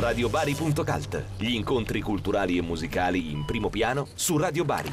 Radiobari.cult. Gli incontri culturali e musicali in primo piano su Radio Bari.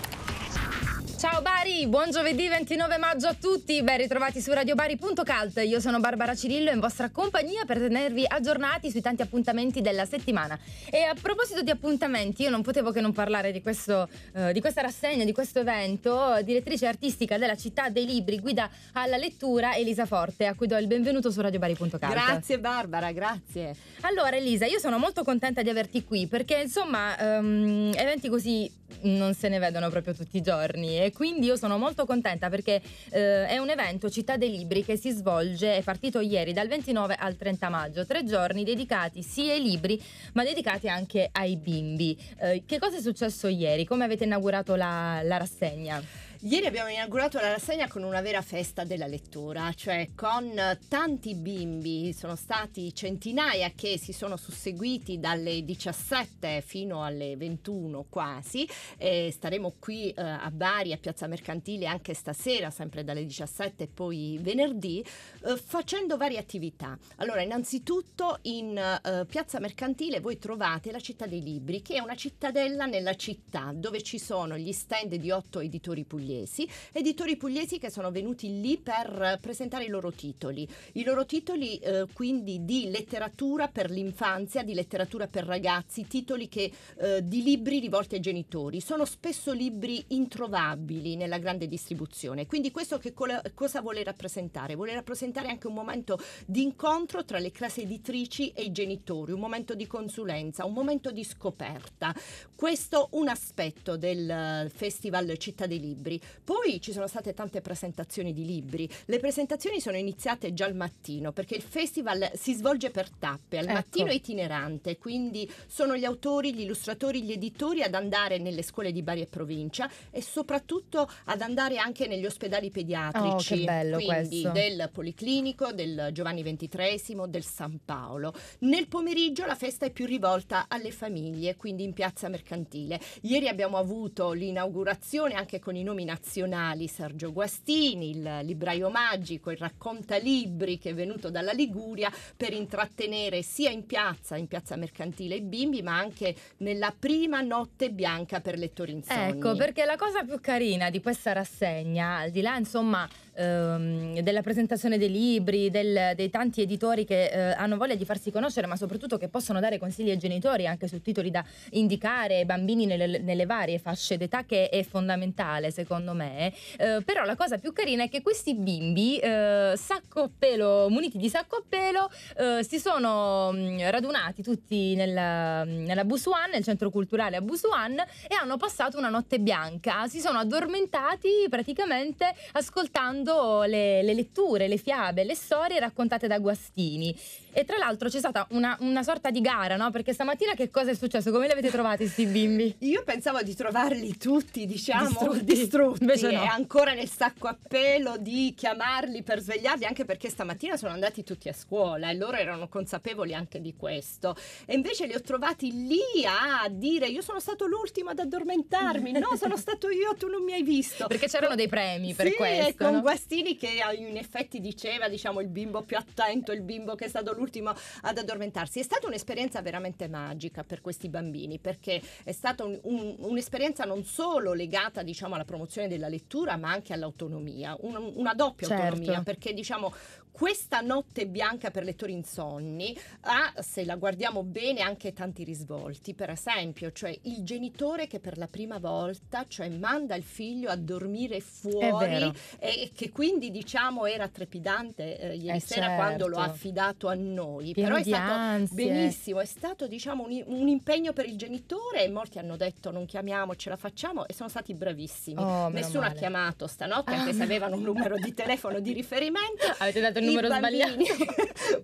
Ciao Bari, buon giovedì 29 maggio a tutti, ben ritrovati su radiobari.calt, io sono Barbara Cirillo in vostra compagnia per tenervi aggiornati sui tanti appuntamenti della settimana. E a proposito di appuntamenti, io non potevo che non parlare di, questo, eh, di questa rassegna, di questo evento, direttrice artistica della città dei libri, guida alla lettura Elisa Forte, a cui do il benvenuto su radiobari.calt. Grazie Barbara, grazie. Allora Elisa, io sono molto contenta di averti qui perché insomma ehm, eventi così non se ne vedono proprio tutti i giorni e quindi io sono molto contenta perché eh, è un evento Città dei Libri che si svolge, è partito ieri dal 29 al 30 maggio, tre giorni dedicati sia ai libri ma dedicati anche ai bimbi. Eh, che cosa è successo ieri? Come avete inaugurato la, la rassegna? Ieri abbiamo inaugurato la rassegna con una vera festa della lettura, cioè con tanti bimbi, sono stati centinaia che si sono susseguiti dalle 17 fino alle 21 quasi e staremo qui eh, a Bari a Piazza Mercantile anche stasera, sempre dalle 17 e poi venerdì, eh, facendo varie attività. Allora, innanzitutto in eh, Piazza Mercantile voi trovate la città dei libri, che è una cittadella nella città dove ci sono gli stand di otto editori puliti pugliesi, editori pugliesi che sono venuti lì per presentare i loro titoli. I loro titoli eh, quindi di letteratura per l'infanzia, di letteratura per ragazzi, titoli che, eh, di libri rivolti ai genitori. Sono spesso libri introvabili nella grande distribuzione. Quindi questo che co- cosa vuole rappresentare? Vuole rappresentare anche un momento di incontro tra le classi editrici e i genitori, un momento di consulenza, un momento di scoperta. Questo un aspetto del eh, Festival Città dei Libri. Poi ci sono state tante presentazioni di libri. Le presentazioni sono iniziate già al mattino perché il festival si svolge per tappe, al ecco. mattino itinerante, quindi sono gli autori, gli illustratori, gli editori ad andare nelle scuole di Bari e provincia e soprattutto ad andare anche negli ospedali pediatrici. Oh, che bello quindi questo. del Policlinico, del Giovanni XXIII, del San Paolo. Nel pomeriggio la festa è più rivolta alle famiglie, quindi in piazza mercantile. Ieri abbiamo avuto l'inaugurazione anche con i nomi nazionali Sergio Guastini, il libraio magico, il racconta libri che è venuto dalla Liguria per intrattenere sia in piazza, in piazza mercantile i bimbi, ma anche nella prima notte bianca per lettori in Ecco, perché la cosa più carina di questa rassegna, al di là insomma ehm, della presentazione dei libri, del, dei tanti editori che eh, hanno voglia di farsi conoscere, ma soprattutto che possono dare consigli ai genitori anche su titoli da indicare ai bambini nelle, nelle varie fasce d'età, che è fondamentale secondo secondo me. Eh, però la cosa più carina è che questi bimbi, eh, sacco a pelo, muniti di sacco a pelo, eh, si sono mm, radunati tutti nella, nella Busuan, nel centro culturale a Busuan, e hanno passato una notte bianca. Si sono addormentati praticamente ascoltando le, le letture, le fiabe, le storie raccontate da Guastini. E tra l'altro c'è stata una, una sorta di gara, no? Perché stamattina che cosa è successo? Come li avete trovati questi bimbi? Io pensavo di trovarli tutti, diciamo, distrutti. distrutti brutti Invece no. è ancora nel sacco a pelo di chiamarli per svegliarli anche perché stamattina sono andati tutti a scuola e loro erano consapevoli anche di questo e invece li ho trovati lì a dire io sono stato l'ultimo ad addormentarmi no sono stato io tu non mi hai visto perché c'erano dei premi per sì, questo e con no? Guastini che eh, in effetti diceva diciamo il bimbo più attento il bimbo che è stato l'ultimo ad addormentarsi è stata un'esperienza veramente magica per questi bambini perché è stata un, un, un'esperienza non solo legata diciamo alla promozione valorizzazione della lettura, ma anche all'autonomia, una, una doppia certo. autonomia, perché diciamo questa notte bianca per lettori insonni ha, se la guardiamo bene, anche tanti risvolti. Per esempio, cioè il genitore che per la prima volta cioè, manda il figlio a dormire fuori e che quindi diciamo era trepidante eh, ieri eh sera certo. quando lo ha certo. affidato a noi. Pieno Però è stato ansie. benissimo, è stato diciamo un, un, impegno per il genitore e molti hanno detto non chiamiamo, ce la facciamo e sono stati bravissimi. Oh, meno nessuno male. ha chiamato stanotte, anche ah. se avevano un numero di telefono di riferimento. Avete dato il numero sbagliato.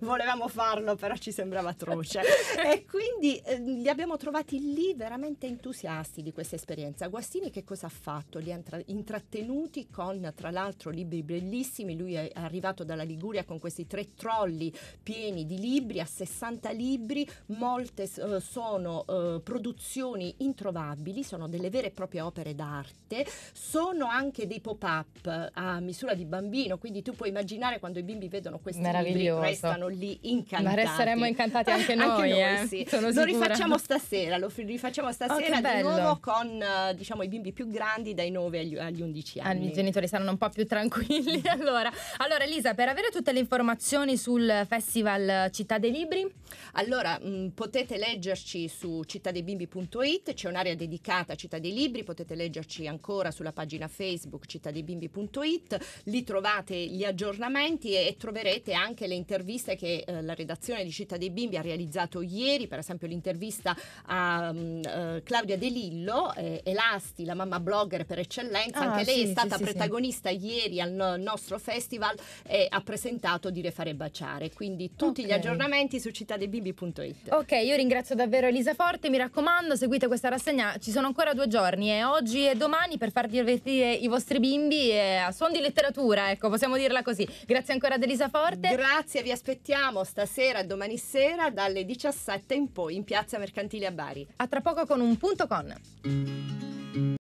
volevamo farlo, però ci sembrava atroce. e quindi eh, li abbiamo trovati lì veramente entusiasti di questa esperienza. Guastini che cosa ha fatto? Li ha intra- intrattenuti con, tra l'altro, libri bellissimi. Lui è arrivato dalla Liguria con questi tre trolli pieni di libri, a 60 libri, molte eh, sono eh, produzioni introvabili, sono delle vere e proprie opere d'arte sono anche dei pop-up a misura di bambino, quindi tu puoi immaginare quando i bimbi vedono questi libri restano lì incantati. Ma resteremo incantati anche noi, anche noi eh? sì. Sono lo rifacciamo stasera, lo rifacciamo oh, stasera oh, di nuovo con eh, diciamo, i bimbi più grandi dai 9 agli, agli 11 anni. Ah, I genitori saranno un po' più tranquilli allora. Allora Elisa, per avere tutte le informazioni sul Festival Città dei Libri allora mh, mm, potete leggerci su cittadebimbi.it, c'è un'area dedicata a Città dei Libri, potete leggerci ancora sulla pagina Facebook cittadebimbi.it, lì trovate gli aggiornamenti e, e troverete anche le interviste che eh, la redazione di Città dei Bimbi ha realizzato ieri, per esempio l'intervista a mh, mm, eh, uh, Claudia De Lillo, eh, Elasti, la mamma blogger per eccellenza, ah, anche lei è stata sì, protagonista sì. ieri al no- nostro festival e ha presentato Dire fare baciare, quindi tutti okay. gli aggiornamenti su Città dei bimbi.it. Ok, io ringrazio davvero Elisa Forte, mi raccomando, seguite questa rassegna, ci sono ancora due giorni, eh, oggi e domani per far divertire i vostri bimbi eh, a suon di letteratura, ecco, possiamo dirla così. Grazie ancora ad Elisa Forte. Grazie, vi aspettiamo stasera, e domani sera dalle 17 in poi in Piazza Mercantile a Bari. A tra poco con un punto con.